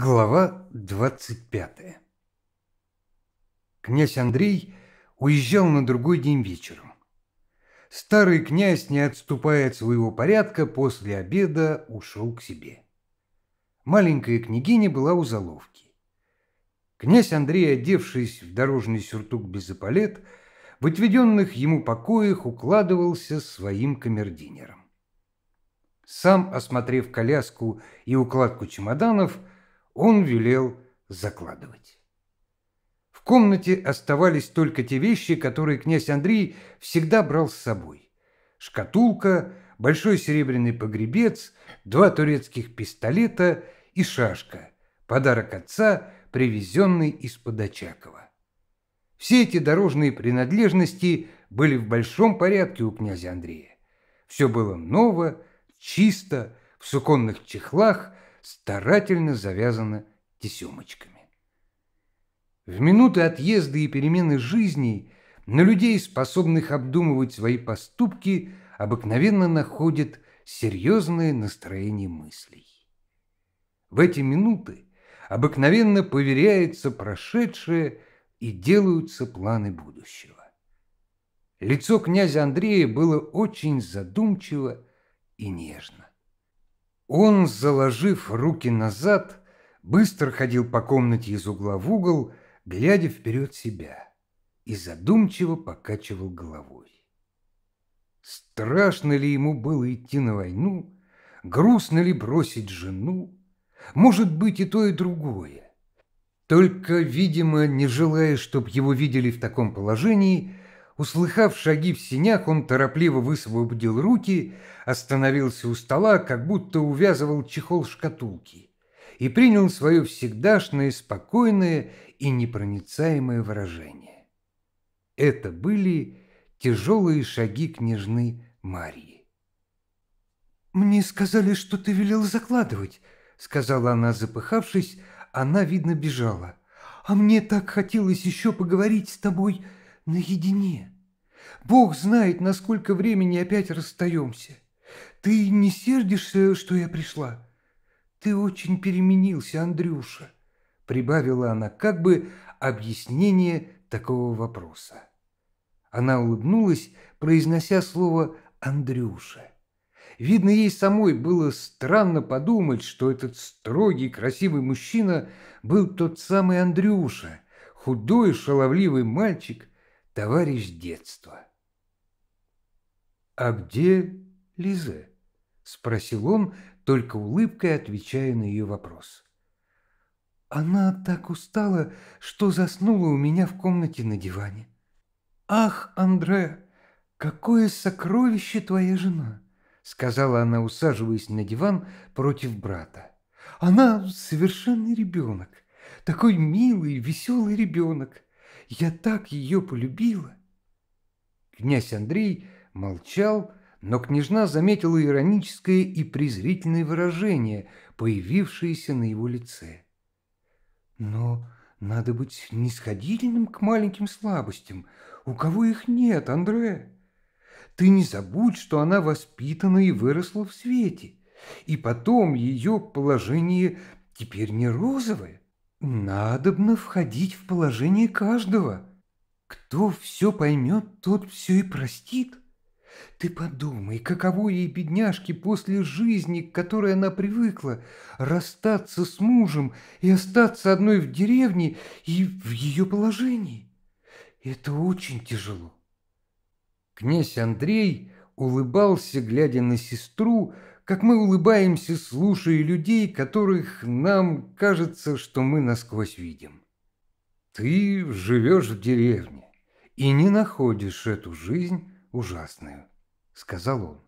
Глава 25 Князь Андрей уезжал на другой день вечером. Старый князь, не отступая от своего порядка, после обеда ушел к себе. Маленькая княгиня была у заловки. Князь Андрей, одевшись в дорожный сюртук без эполет, в отведенных ему покоях укладывался своим камердинером. Сам, осмотрев коляску и укладку чемоданов, он велел закладывать. В комнате оставались только те вещи, которые князь Андрей всегда брал с собой. Шкатулка, большой серебряный погребец, два турецких пистолета и шашка, подарок отца, привезенный из-под Очакова. Все эти дорожные принадлежности были в большом порядке у князя Андрея. Все было ново, чисто, в суконных чехлах – старательно завязана тесемочками. В минуты отъезда и перемены жизни на людей, способных обдумывать свои поступки, обыкновенно находит серьезное настроение мыслей. В эти минуты обыкновенно поверяется прошедшее и делаются планы будущего. Лицо князя Андрея было очень задумчиво и нежно. Он, заложив руки назад, быстро ходил по комнате из угла в угол, глядя вперед себя, и задумчиво покачивал головой. Страшно ли ему было идти на войну, грустно ли бросить жену, может быть и то, и другое. Только, видимо, не желая, чтобы его видели в таком положении, Услыхав шаги в синях, он торопливо высвободил руки, остановился у стола, как будто увязывал чехол шкатулки, и принял свое всегдашнее спокойное и непроницаемое выражение. Это были тяжелые шаги княжны Марьи. «Мне сказали, что ты велел закладывать», — сказала она, запыхавшись, она, видно, бежала. «А мне так хотелось еще поговорить с тобой», — наедине. Бог знает, на сколько времени опять расстаемся. Ты не сердишься, что я пришла? Ты очень переменился, Андрюша, — прибавила она как бы объяснение такого вопроса. Она улыбнулась, произнося слово «Андрюша». Видно, ей самой было странно подумать, что этот строгий, красивый мужчина был тот самый Андрюша, худой, шаловливый мальчик, товарищ детства. «А где Лизе?» – спросил он, только улыбкой отвечая на ее вопрос. «Она так устала, что заснула у меня в комнате на диване. Ах, Андре, какое сокровище твоя жена!» – сказала она, усаживаясь на диван против брата. «Она совершенный ребенок, такой милый, веселый ребенок. Я так ее полюбила!» Князь Андрей молчал, но княжна заметила ироническое и презрительное выражение, появившееся на его лице. «Но надо быть нисходительным к маленьким слабостям. У кого их нет, Андре? Ты не забудь, что она воспитана и выросла в свете, и потом ее положение теперь не розовое. Надобно входить в положение каждого. Кто все поймет, тот все и простит. Ты подумай, каково ей, бедняжке, после жизни, к которой она привыкла, расстаться с мужем и остаться одной в деревне и в ее положении. Это очень тяжело. Князь Андрей улыбался, глядя на сестру, как мы улыбаемся, слушая людей, которых нам кажется, что мы насквозь видим. Ты живешь в деревне и не находишь эту жизнь ужасную, — сказал он.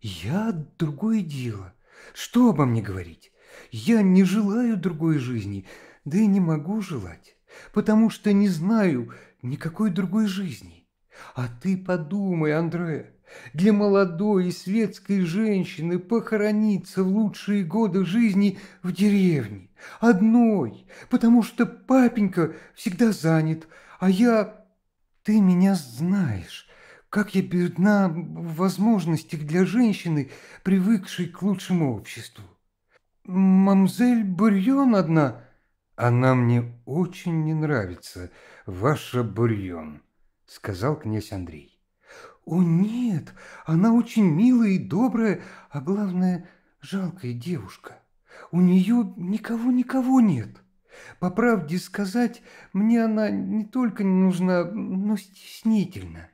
Я другое дело. Что обо мне говорить? Я не желаю другой жизни, да и не могу желать, потому что не знаю никакой другой жизни. А ты подумай, Андрея, для молодой и светской женщины похорониться в лучшие годы жизни в деревне, одной, потому что папенька всегда занят, а я... Ты меня знаешь, как я бедна в возможностях для женщины, привыкшей к лучшему обществу. Мамзель Бурьон одна... Она мне очень не нравится, ваша Бурьон, сказал князь Андрей. «О нет, она очень милая и добрая, а главное, жалкая девушка. У нее никого-никого нет. По правде сказать, мне она не только не нужна, но стеснительна.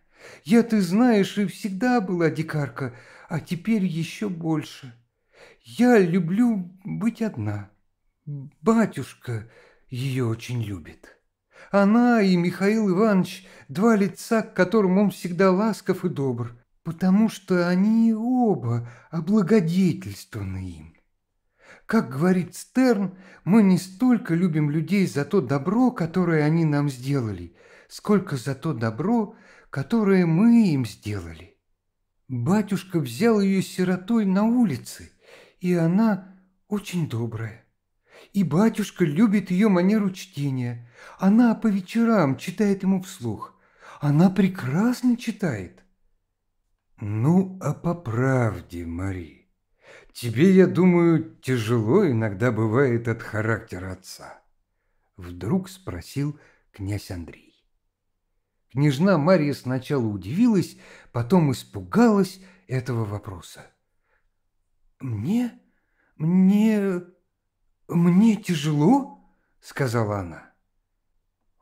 Я, ты знаешь, и всегда была дикарка, а теперь еще больше. Я люблю быть одна. Батюшка ее очень любит». Она и Михаил Иванович – два лица, к которым он всегда ласков и добр, потому что они оба облагодетельствованы им. Как говорит Стерн, мы не столько любим людей за то добро, которое они нам сделали, сколько за то добро, которое мы им сделали. Батюшка взял ее сиротой на улице, и она очень добрая и батюшка любит ее манеру чтения. Она по вечерам читает ему вслух. Она прекрасно читает. Ну, а по правде, Мари, тебе, я думаю, тяжело иногда бывает от характера отца. Вдруг спросил князь Андрей. Княжна Мария сначала удивилась, потом испугалась этого вопроса. «Мне? Мне «Мне тяжело», — сказала она.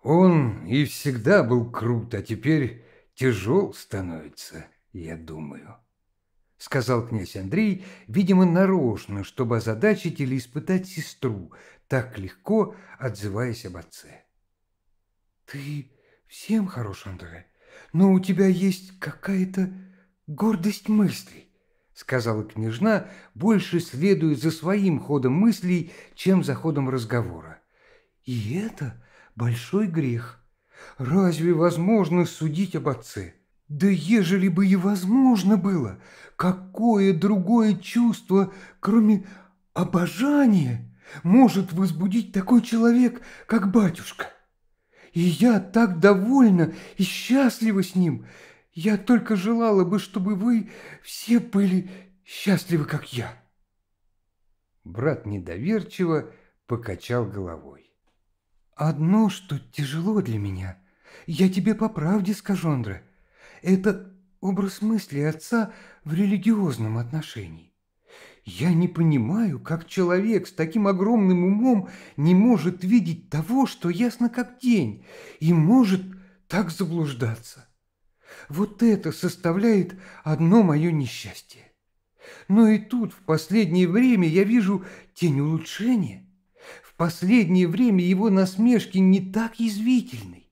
«Он и всегда был крут, а теперь тяжел становится, я думаю», — сказал князь Андрей, видимо, нарочно, чтобы озадачить или испытать сестру, так легко отзываясь об отце. «Ты всем хорош, Андрей, но у тебя есть какая-то гордость мыслей сказала княжна, больше следуя за своим ходом мыслей, чем за ходом разговора. И это большой грех. Разве возможно судить об отце? Да ежели бы и возможно было, какое другое чувство, кроме обожания, может возбудить такой человек, как батюшка? И я так довольна и счастлива с ним, я только желала бы, чтобы вы все были счастливы, как я. Брат недоверчиво покачал головой. Одно, что тяжело для меня, я тебе по правде скажу, Андре, это образ мысли отца в религиозном отношении. Я не понимаю, как человек с таким огромным умом не может видеть того, что ясно как день, и может так заблуждаться. Вот это составляет одно мое несчастье. Но и тут в последнее время я вижу тень улучшения. В последнее время его насмешки не так язвительны.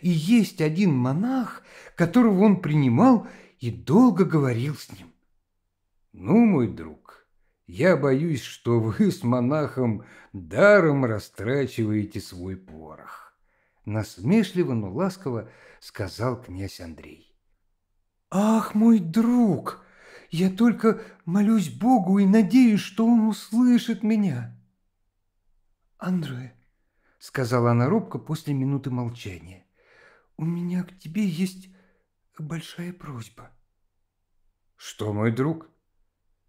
И есть один монах, которого он принимал и долго говорил с ним. «Ну, мой друг, я боюсь, что вы с монахом даром растрачиваете свой порох», насмешливо, но ласково сказал князь Андрей. «Ах, мой друг! Я только молюсь Богу и надеюсь, что Он услышит меня!» «Андре», — сказала она робко после минуты молчания, — «у меня к тебе есть большая просьба». «Что, мой друг?»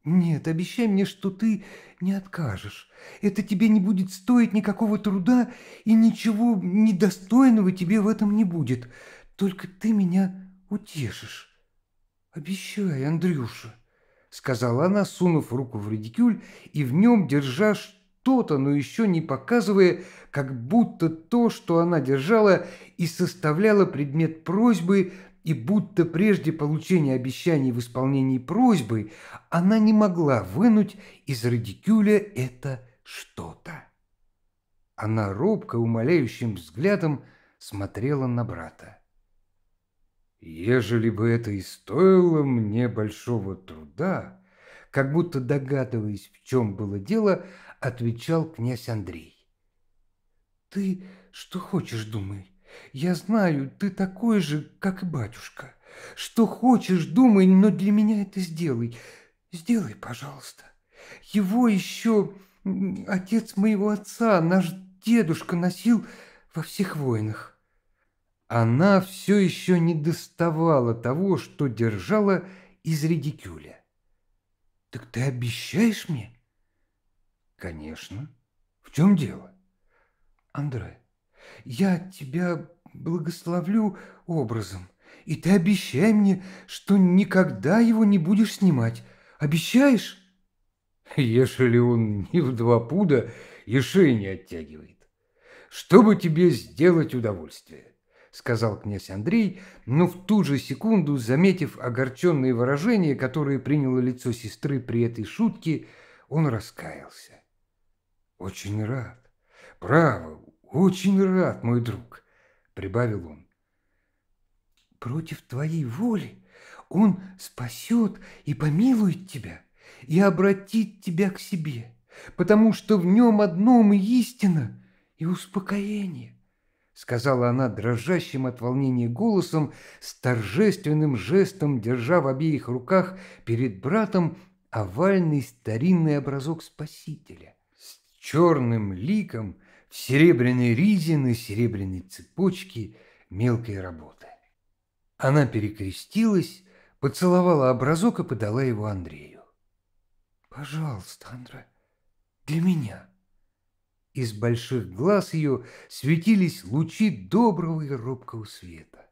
«Нет, обещай мне, что ты не откажешь. Это тебе не будет стоить никакого труда, и ничего недостойного тебе в этом не будет. Только ты меня утешишь». «Обещай, Андрюша», — сказала она, сунув руку в редикюль и в нем держа что-то, но еще не показывая, как будто то, что она держала, и составляла предмет просьбы, и будто прежде получения обещаний в исполнении просьбы она не могла вынуть из радикюля это что-то. Она робко, умоляющим взглядом смотрела на брата. Ежели бы это и стоило мне большого труда, как будто догадываясь, в чем было дело, отвечал князь Андрей. Ты что хочешь, думай. Я знаю, ты такой же, как и батюшка. Что хочешь, думай, но для меня это сделай. Сделай, пожалуйста. Его еще отец моего отца, наш дедушка, носил во всех войнах она все еще не доставала того, что держала из редикюля. «Так ты обещаешь мне?» «Конечно. В чем дело?» «Андре, я тебя благословлю образом, и ты обещай мне, что никогда его не будешь снимать. Обещаешь?» «Ешели он не в два пуда и шеи не оттягивает, чтобы тебе сделать удовольствие». — сказал князь Андрей, но в ту же секунду, заметив огорченные выражения, которые приняло лицо сестры при этой шутке, он раскаялся. «Очень рад, право, очень рад, мой друг», — прибавил он. «Против твоей воли он спасет и помилует тебя и обратит тебя к себе, потому что в нем одном и истина, и успокоение» сказала она дрожащим от волнения голосом, с торжественным жестом держа в обеих руках перед братом овальный старинный образок Спасителя с черным ликом в серебряной ризе ризине, серебряной цепочке мелкой работы. Она перекрестилась, поцеловала образок и подала его Андрею. «Пожалуйста, Андре, для меня». Из больших глаз ее светились лучи доброго и робкого света.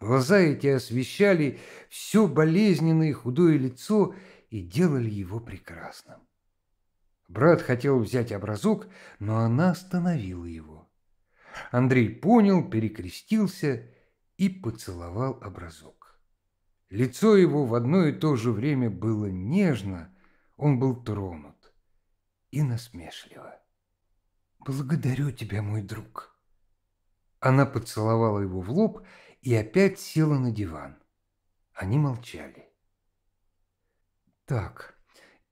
Глаза эти освещали все болезненное и худое лицо и делали его прекрасным. Брат хотел взять образок, но она остановила его. Андрей понял, перекрестился и поцеловал образок. Лицо его в одно и то же время было нежно, он был тронут и насмешливо. Благодарю тебя, мой друг. Она поцеловала его в лоб и опять села на диван. Они молчали. Так,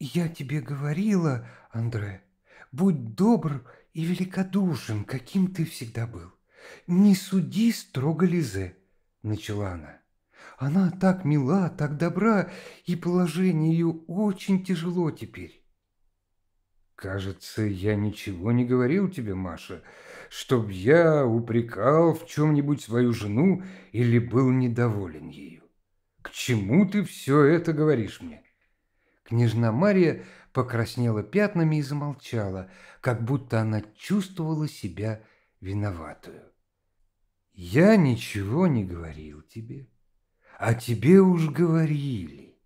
я тебе говорила, Андре, будь добр и великодушен, каким ты всегда был. Не суди строго Лизе, начала она. Она так мила, так добра, и положение ее очень тяжело теперь. «Кажется, я ничего не говорил тебе, Маша, чтоб я упрекал в чем-нибудь свою жену или был недоволен ею. К чему ты все это говоришь мне?» Княжна Мария покраснела пятнами и замолчала, как будто она чувствовала себя виноватую. «Я ничего не говорил тебе, а тебе уж говорили,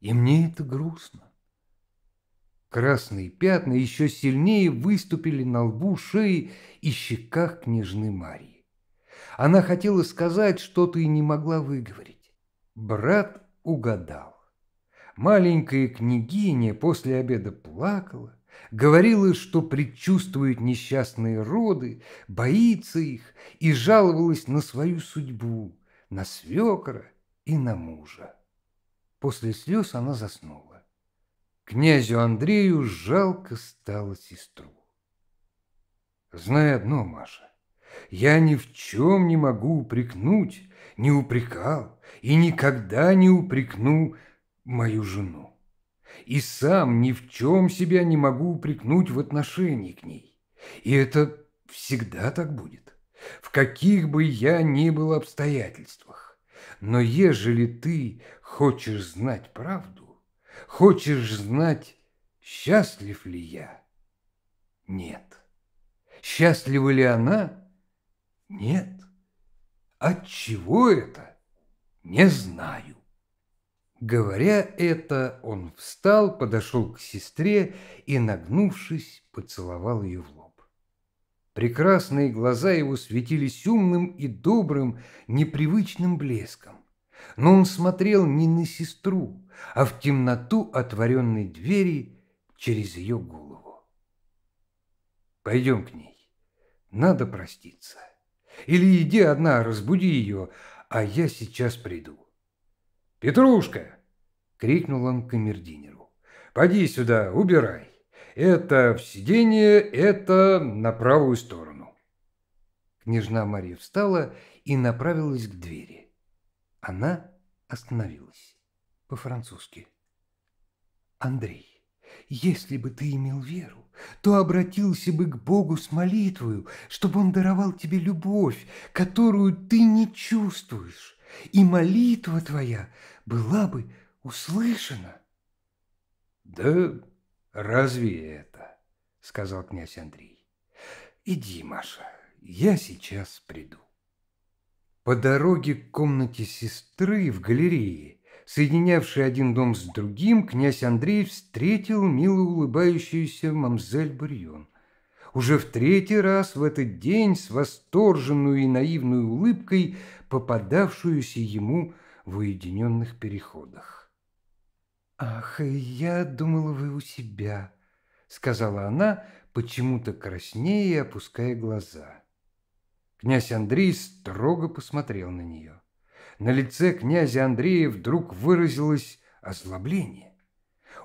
и мне это грустно. Красные пятна еще сильнее выступили на лбу, шее и щеках княжны Марии. Она хотела сказать что-то и не могла выговорить. Брат угадал. Маленькая княгиня после обеда плакала, говорила, что предчувствует несчастные роды, боится их и жаловалась на свою судьбу, на свекра и на мужа. После слез она заснула. Князю Андрею жалко стало сестру. Знай одно, Маша, я ни в чем не могу упрекнуть, не упрекал и никогда не упрекну мою жену. И сам ни в чем себя не могу упрекнуть в отношении к ней. И это всегда так будет, в каких бы я ни был обстоятельствах. Но ежели ты хочешь знать правду, Хочешь знать, счастлив ли я? Нет. Счастлива ли она? Нет. От чего это? Не знаю. Говоря это, он встал, подошел к сестре и, нагнувшись, поцеловал ее в лоб. Прекрасные глаза его светились умным и добрым, непривычным блеском. Но он смотрел не на сестру, а в темноту отворенной двери через ее голову. «Пойдем к ней. Надо проститься. Или иди одна, разбуди ее, а я сейчас приду». «Петрушка!» — крикнул он камердинеру. «Поди сюда, убирай. Это в сиденье, это на правую сторону». Княжна Мария встала и направилась к двери. Она остановилась по-французски. Андрей, если бы ты имел веру, то обратился бы к Богу с молитвою, чтобы Он даровал тебе любовь, которую ты не чувствуешь, и молитва твоя была бы услышана. Да разве это, сказал князь Андрей. Иди, Маша, я сейчас приду. По дороге к комнате сестры в галерее соединявший один дом с другим, князь Андрей встретил мило улыбающуюся мамзель Бурьон. Уже в третий раз в этот день с восторженную и наивной улыбкой, попадавшуюся ему в уединенных переходах. «Ах, я думала, вы у себя», — сказала она, почему-то краснее опуская глаза. Князь Андрей строго посмотрел на нее. На лице князя Андрея вдруг выразилось озлобление.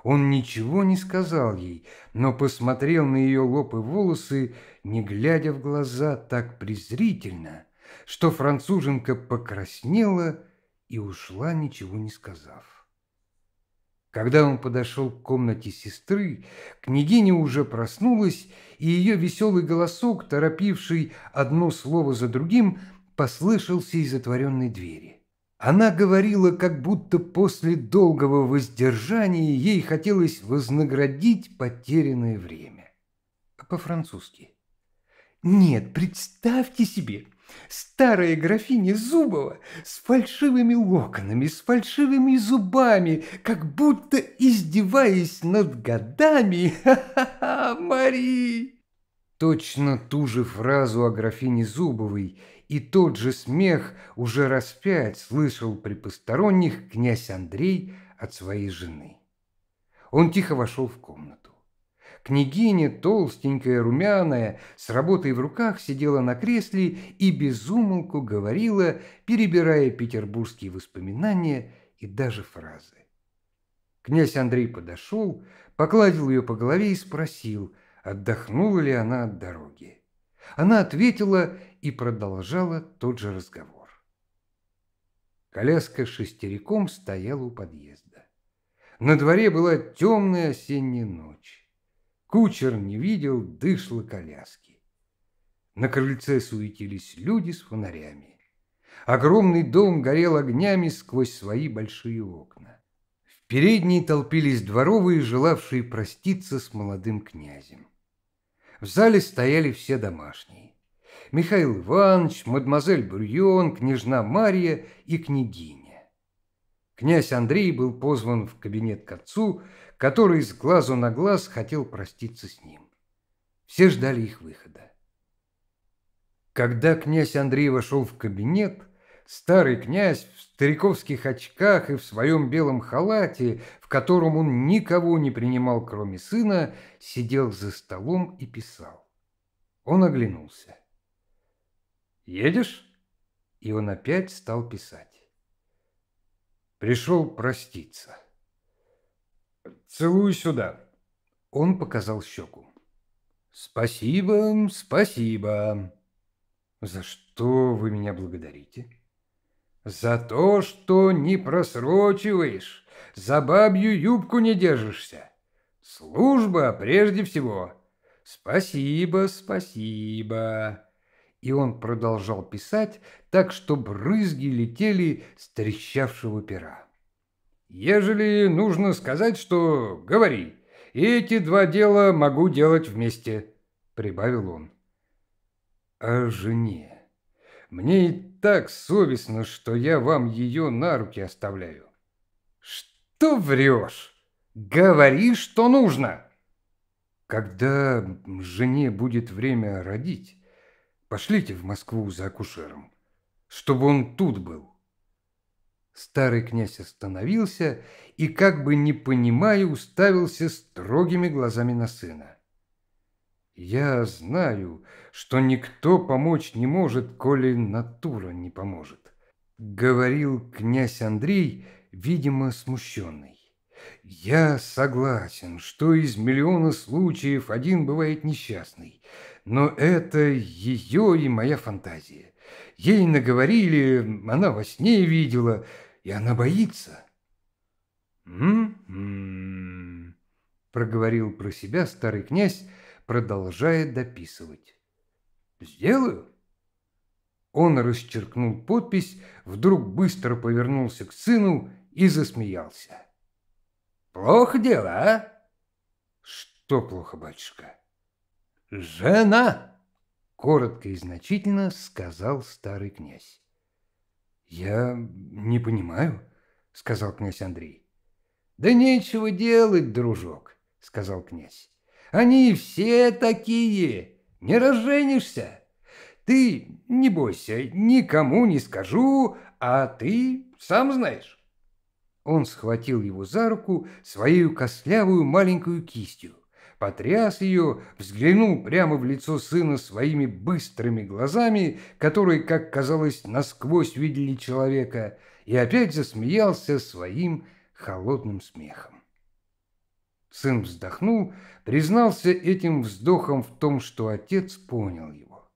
Он ничего не сказал ей, но посмотрел на ее лоб и волосы, не глядя в глаза так презрительно, что француженка покраснела и ушла, ничего не сказав. Когда он подошел к комнате сестры, княгиня уже проснулась, и ее веселый голосок, торопивший одно слово за другим, послышался из затворенной двери. Она говорила, как будто после долгого воздержания ей хотелось вознаградить потерянное время. По-французски. «Нет, представьте себе, Старая графиня Зубова с фальшивыми локонами, с фальшивыми зубами, как будто издеваясь над годами. Ха-ха-ха, Мари! Точно ту же фразу о графине Зубовой и тот же смех уже раз пять слышал при посторонних князь Андрей от своей жены. Он тихо вошел в комнату. Княгиня, толстенькая, румяная, с работой в руках, сидела на кресле и безумолку говорила, перебирая петербургские воспоминания и даже фразы. Князь Андрей подошел, покладил ее по голове и спросил, отдохнула ли она от дороги. Она ответила и продолжала тот же разговор. Коляска шестериком стояла у подъезда. На дворе была темная осенняя ночь. Кучер не видел, дышло коляски. На крыльце суетились люди с фонарями. Огромный дом горел огнями сквозь свои большие окна. В передней толпились дворовые, желавшие проститься с молодым князем. В зале стояли все домашние. Михаил Иванович, мадемуазель Бурьон, княжна Мария и княгиня. Князь Андрей был позван в кабинет к отцу, который с глазу на глаз хотел проститься с ним. Все ждали их выхода. Когда князь Андрей вошел в кабинет, Старый князь в стариковских очках и в своем белом халате, в котором он никого не принимал, кроме сына, сидел за столом и писал. Он оглянулся. «Едешь?» И он опять стал писать. Пришел проститься. «Целую сюда». Он показал щеку. «Спасибо, спасибо». «За что вы меня благодарите?» За то, что не просрочиваешь, за бабью юбку не держишься. Служба прежде всего. Спасибо, спасибо. И он продолжал писать так, что брызги летели с трещавшего пера. Ежели нужно сказать, что говори, эти два дела могу делать вместе, прибавил он. О а жене. Мне и так совестно, что я вам ее на руки оставляю». «Что врешь? Говори, что нужно!» «Когда жене будет время родить, пошлите в Москву за акушером, чтобы он тут был». Старый князь остановился и, как бы не понимая, уставился строгими глазами на сына. Я знаю, что никто помочь не может, коли натура не поможет, говорил князь Андрей, видимо, смущенный. Я согласен, что из миллиона случаев один бывает несчастный, но это ее и моя фантазия. Ей наговорили, она во сне видела, и она боится. «М-м-м», проговорил про себя старый князь, продолжает дописывать. «Сделаю?» Он расчеркнул подпись, вдруг быстро повернулся к сыну и засмеялся. «Плохо дело, а?» «Что плохо, батюшка?» «Жена!» — коротко и значительно сказал старый князь. «Я не понимаю», — сказал князь Андрей. «Да нечего делать, дружок», — сказал князь. Они все такие. Не разженишься. Ты не бойся, никому не скажу, а ты сам знаешь». Он схватил его за руку свою костлявую маленькую кистью, потряс ее, взглянул прямо в лицо сына своими быстрыми глазами, которые, как казалось, насквозь видели человека, и опять засмеялся своим холодным смехом. Сын вздохнул, признался этим вздохом в том, что отец понял его.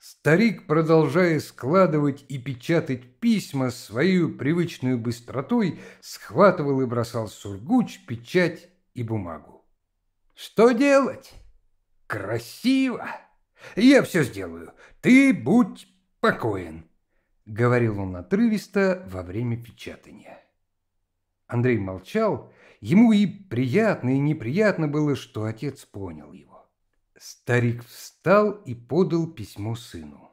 Старик, продолжая складывать и печатать письма свою привычную быстротой, схватывал и бросал сургуч, печать и бумагу. «Что делать? Красиво! Я все сделаю. Ты будь покоен!» — говорил он отрывисто во время печатания. Андрей молчал Ему и приятно, и неприятно было, что отец понял его. Старик встал и подал письмо сыну.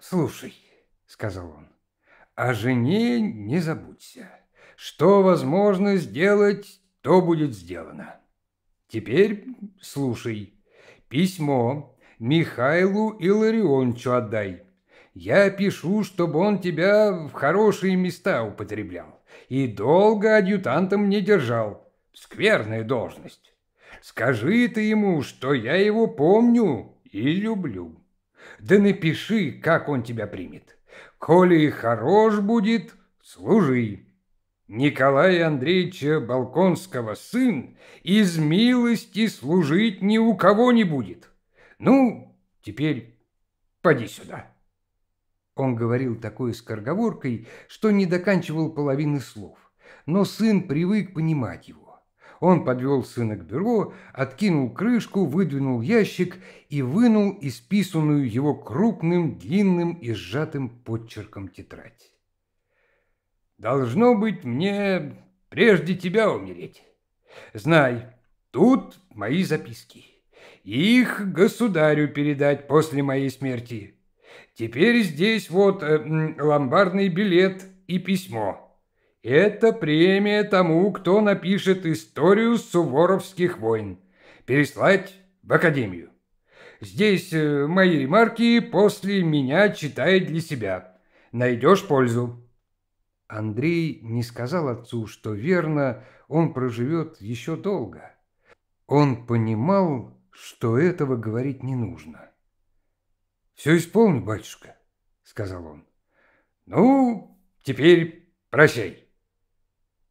«Слушай», — сказал он, — «о жене не забудься. Что возможно сделать, то будет сделано. Теперь слушай. Письмо Михайлу Илларионовичу отдай. Я пишу, чтобы он тебя в хорошие места употреблял. И долго адъютантом не держал. Скверная должность. Скажи ты ему, что я его помню и люблю. Да напиши, как он тебя примет. Коли хорош будет, служи. Николая Андреевича Балконского сын из милости служить ни у кого не будет. Ну, теперь поди сюда». Он говорил такой скороговоркой, что не доканчивал половины слов. Но сын привык понимать его. Он подвел сына к бюро, откинул крышку, выдвинул ящик и вынул исписанную его крупным, длинным и сжатым подчерком тетрадь. «Должно быть мне прежде тебя умереть. Знай, тут мои записки. Их государю передать после моей смерти. Теперь здесь вот э, ломбардный билет и письмо. Это премия тому, кто напишет историю суворовских войн. Переслать в академию. Здесь э, мои ремарки после меня читает для себя. Найдешь пользу. Андрей не сказал отцу, что верно, он проживет еще долго. Он понимал, что этого говорить не нужно все исполню, батюшка, — сказал он. Ну, теперь прощай.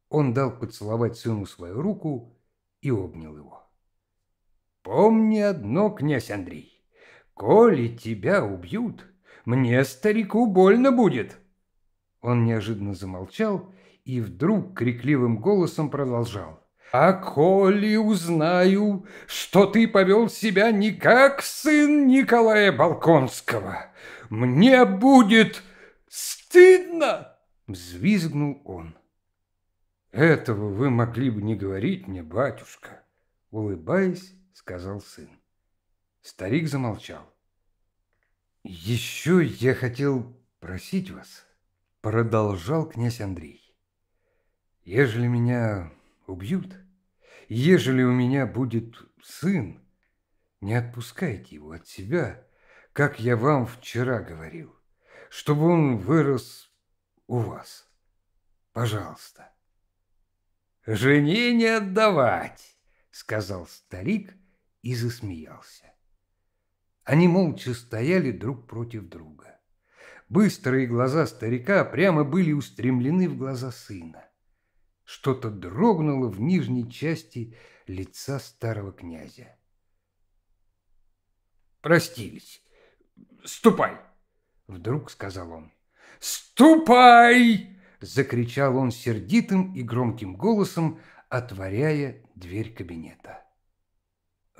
Он дал поцеловать сыну свою руку и обнял его. Помни одно, князь Андрей, коли тебя убьют, мне, старику, больно будет. Он неожиданно замолчал и вдруг крикливым голосом продолжал. А коли узнаю, что ты повел себя не как сын Николая Балконского, мне будет стыдно!» — взвизгнул он. «Этого вы могли бы не говорить мне, батюшка», — улыбаясь, сказал сын. Старик замолчал. «Еще я хотел просить вас», — продолжал князь Андрей. «Ежели меня убьют. Ежели у меня будет сын, не отпускайте его от себя, как я вам вчера говорил, чтобы он вырос у вас. Пожалуйста. «Жене не отдавать!» — сказал старик и засмеялся. Они молча стояли друг против друга. Быстрые глаза старика прямо были устремлены в глаза сына. Что-то дрогнуло в нижней части лица старого князя. «Простились. Ступай!» — вдруг сказал он. «Ступай!» — закричал он сердитым и громким голосом, отворяя дверь кабинета.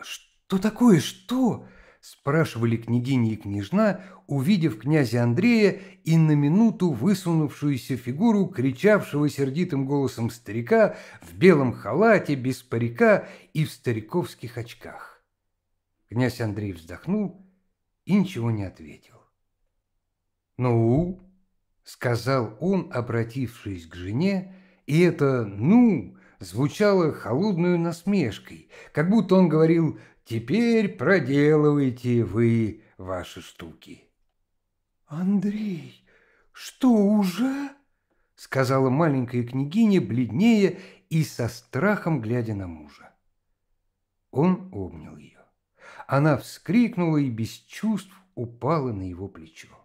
«Что такое? Что?» спрашивали княгиня и княжна, увидев князя Андрея и на минуту высунувшуюся фигуру кричавшего сердитым голосом старика в белом халате, без парика и в стариковских очках. Князь Андрей вздохнул и ничего не ответил. «Ну?» — сказал он, обратившись к жене, и это «ну» звучало холодную насмешкой, как будто он говорил Теперь проделывайте вы ваши штуки. Андрей, что уже? Сказала маленькая княгиня, бледнее и со страхом глядя на мужа. Он обнял ее. Она вскрикнула и без чувств упала на его плечо.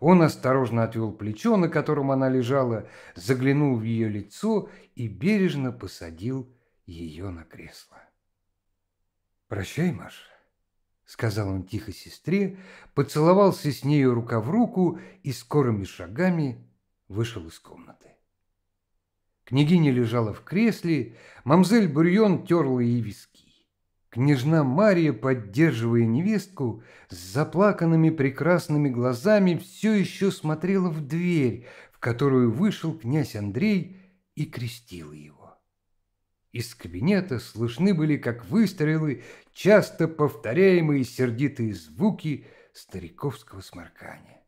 Он осторожно отвел плечо, на котором она лежала, заглянул в ее лицо и бережно посадил ее на кресло. «Прощай, Маша», — сказал он тихо сестре, поцеловался с нею рука в руку и скорыми шагами вышел из комнаты. Княгиня лежала в кресле, мамзель Бурьон терла ей виски. Княжна Мария, поддерживая невестку, с заплаканными прекрасными глазами все еще смотрела в дверь, в которую вышел князь Андрей и крестила его. Из кабинета слышны были как выстрелы, часто повторяемые сердитые звуки стариковского сморкания.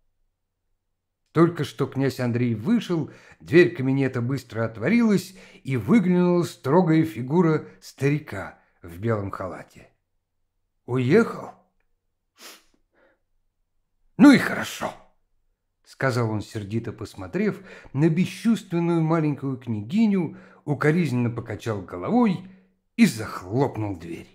Только что князь Андрей вышел, дверь кабинета быстро отворилась, и выглянула строгая фигура старика в белом халате. «Уехал?» «Ну и хорошо!» сказал он сердито посмотрев на бесчувственную маленькую княгиню, укоризненно покачал головой и захлопнул дверь.